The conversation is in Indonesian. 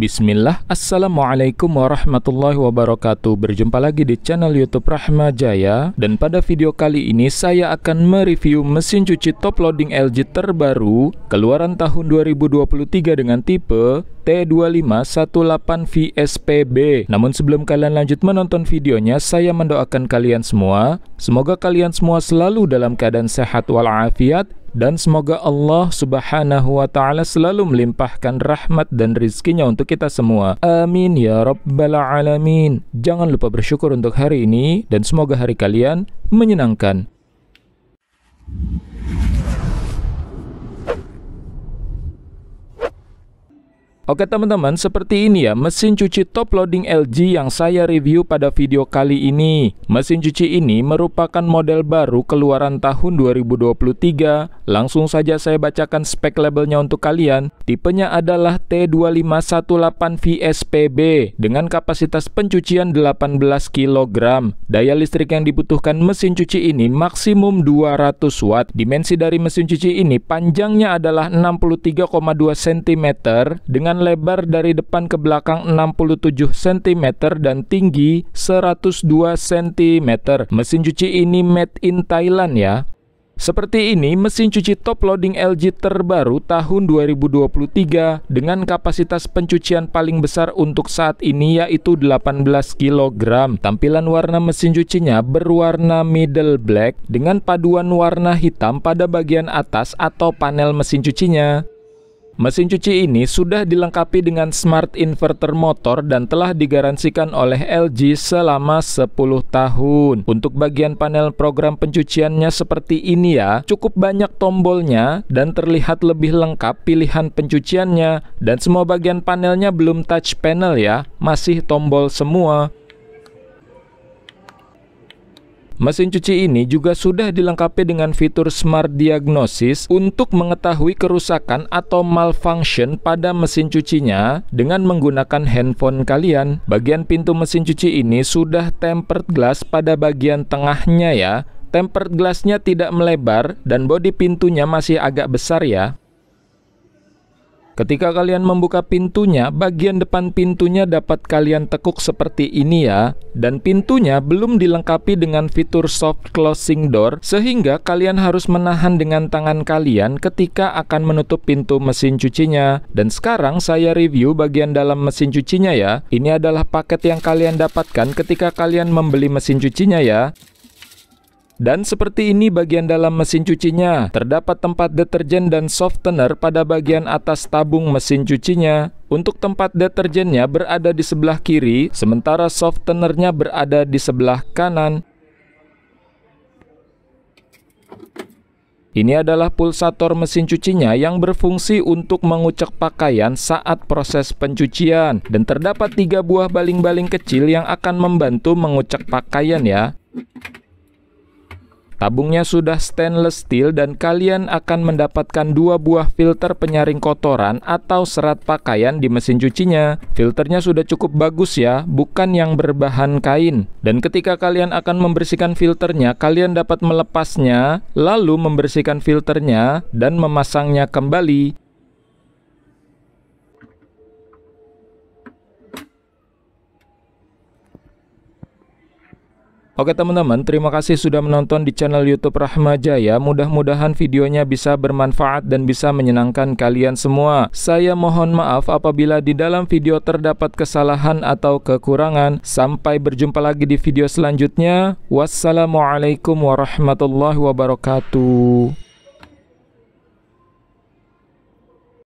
Bismillah, Assalamualaikum warahmatullahi wabarakatuh Berjumpa lagi di channel Youtube Rahma Jaya Dan pada video kali ini saya akan mereview mesin cuci top loading LG terbaru Keluaran tahun 2023 dengan tipe T2518VSPB. Namun sebelum kalian lanjut menonton videonya, saya mendoakan kalian semua, semoga kalian semua selalu dalam keadaan sehat walafiat dan semoga Allah Subhanahu wa taala selalu melimpahkan rahmat dan rizkinya untuk kita semua. Amin ya rabbal alamin. Jangan lupa bersyukur untuk hari ini dan semoga hari kalian menyenangkan. Oke teman-teman, seperti ini ya mesin cuci top loading LG yang saya review pada video kali ini. Mesin cuci ini merupakan model baru keluaran tahun 2023. Langsung saja saya bacakan spek labelnya untuk kalian. Tipenya adalah T2518VSPB dengan kapasitas pencucian 18 kg. Daya listrik yang dibutuhkan mesin cuci ini maksimum 200 watt. Dimensi dari mesin cuci ini panjangnya adalah 63,2 cm dengan lebar dari depan ke belakang 67 cm dan tinggi 102 cm. Mesin cuci ini made in Thailand ya. Seperti ini mesin cuci top loading LG terbaru tahun 2023 dengan kapasitas pencucian paling besar untuk saat ini yaitu 18 kg. Tampilan warna mesin cucinya berwarna middle black dengan paduan warna hitam pada bagian atas atau panel mesin cucinya. Mesin cuci ini sudah dilengkapi dengan smart inverter motor dan telah digaransikan oleh LG selama 10 tahun. Untuk bagian panel program pencuciannya seperti ini ya, cukup banyak tombolnya dan terlihat lebih lengkap pilihan pencuciannya dan semua bagian panelnya belum touch panel ya, masih tombol semua. Mesin cuci ini juga sudah dilengkapi dengan fitur Smart Diagnosis untuk mengetahui kerusakan atau malfunction pada mesin cucinya dengan menggunakan handphone kalian. Bagian pintu mesin cuci ini sudah tempered glass pada bagian tengahnya ya. Tempered glassnya tidak melebar dan bodi pintunya masih agak besar ya. Ketika kalian membuka pintunya, bagian depan pintunya dapat kalian tekuk seperti ini ya. Dan pintunya belum dilengkapi dengan fitur soft closing door, sehingga kalian harus menahan dengan tangan kalian ketika akan menutup pintu mesin cucinya. Dan sekarang saya review bagian dalam mesin cucinya ya. Ini adalah paket yang kalian dapatkan ketika kalian membeli mesin cucinya ya. Dan seperti ini bagian dalam mesin cucinya. Terdapat tempat deterjen dan softener pada bagian atas tabung mesin cucinya. Untuk tempat deterjennya berada di sebelah kiri, sementara softenernya berada di sebelah kanan. Ini adalah pulsator mesin cucinya yang berfungsi untuk mengucek pakaian saat proses pencucian dan terdapat tiga buah baling-baling kecil yang akan membantu mengucek pakaian ya. Tabungnya sudah stainless steel dan kalian akan mendapatkan dua buah filter penyaring kotoran atau serat pakaian di mesin cucinya. Filternya sudah cukup bagus ya, bukan yang berbahan kain. Dan ketika kalian akan membersihkan filternya, kalian dapat melepasnya, lalu membersihkan filternya dan memasangnya kembali. Oke teman-teman, terima kasih sudah menonton di channel YouTube Rahma Jaya. Mudah-mudahan videonya bisa bermanfaat dan bisa menyenangkan kalian semua. Saya mohon maaf apabila di dalam video terdapat kesalahan atau kekurangan. Sampai berjumpa lagi di video selanjutnya. Wassalamualaikum warahmatullahi wabarakatuh.